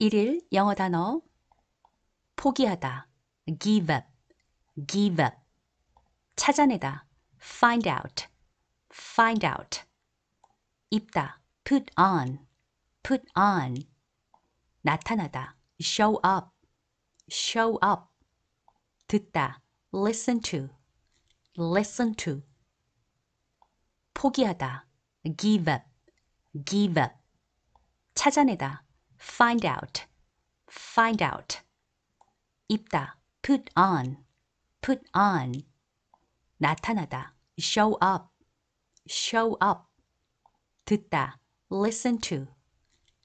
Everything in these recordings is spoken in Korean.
1일 영어 단어 포기하다 give up give up 찾아내다 find out find out 입다 put on put on 나타나다 show up show up 듣다 listen to listen to 포기하다 give up give up 찾아내다 find out, find out. 입다, put on, put on. 나타나다, show up, show up. 듣다, listen to,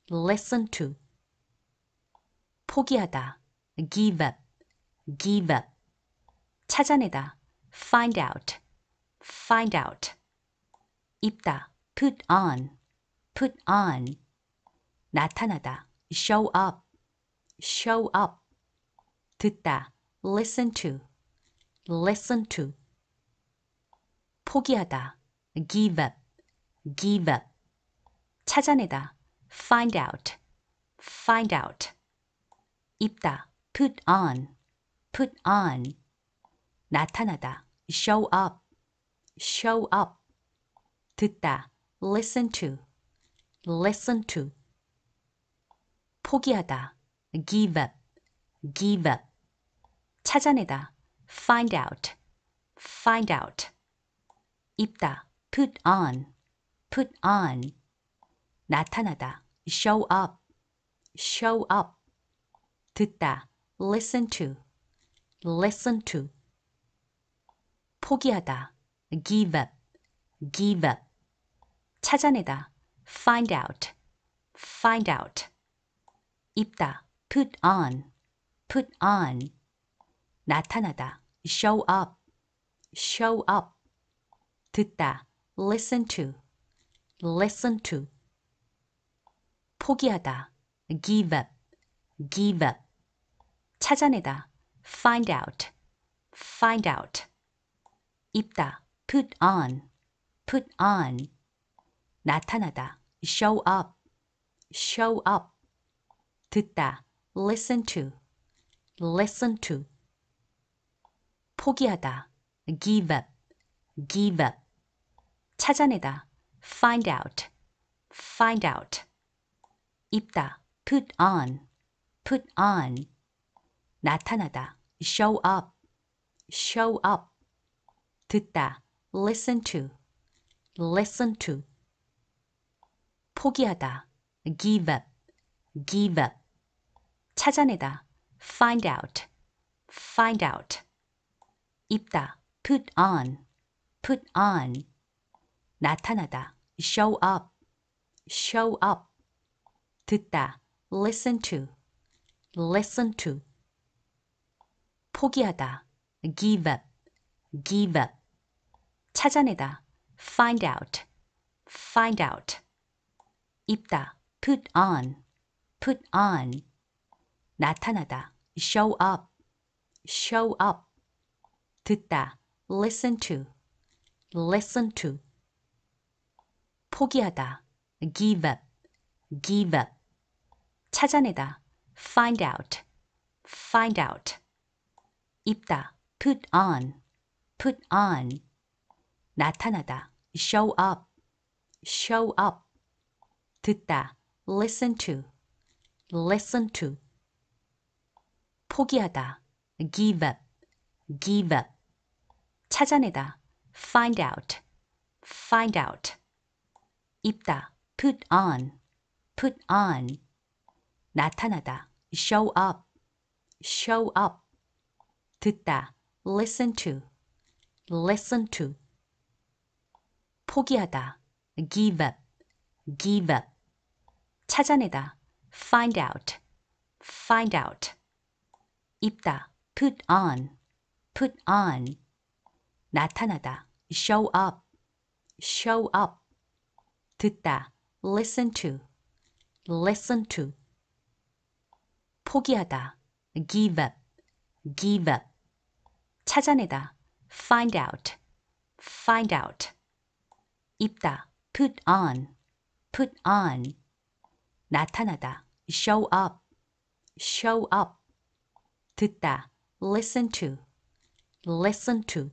listen to. 포기하다, give up, give up. 찾아내다, find out, find out. 입다, put on, put on. 나타나다. show up, show up. 듣다. listen to, listen to. 포기하다. give up, give up. 찾아내다. find out, find out. 입다. put on, put on. 나타나다. show up, show up. 듣다. listen to, listen to. 포기하다, give up, give up. 찾아내다, find out, find out. 입다, put on, put on. 나타나다, show up, show up. 듣다, listen to, listen to. 포기하다, give up, give up. 찾아내다, find out, find out. 입다, put on, put on. 나타나다, show up, show up. 듣다, listen to, listen to. 포기하다, give up, give up. 찾아내다, find out, find out. 입다, put on, put on. 나타나다, show up, show up. 듣다 listen to listen to 포기하다 give up give up 찾아내다 find out find out 입다 put on put on 나타나다 show up show up 듣다 listen to listen to 포기하다 give up give up 찾아내다 find out find out 입다 put on put on 나타나다 show up show up 듣다 listen to listen to 포기하다 give up give up 찾아내다 find out find out 입다 put on put on 나타나다 show up show up 듣다 listen to listen to 포기하다 give up give up 찾아내다 find out find out 입다 put on put on 나타나다 show up show up 듣다 listen to listen to 포기하다. give up, give up. 찾아내다. find out, find out. 입다. put on, put on. 나타나다. show up, show up. 듣다. listen to, listen to. 포기하다. give up, give up. 찾아내다. find out, find out. 입다, put on, put on. 나타나다, show up, show up. 듣다, listen to, listen to. 포기하다, give up, give up. 찾아내다, find out, find out. 입다, put on, put on. 나타나다, show up, show up. 듣다, listen to, listen to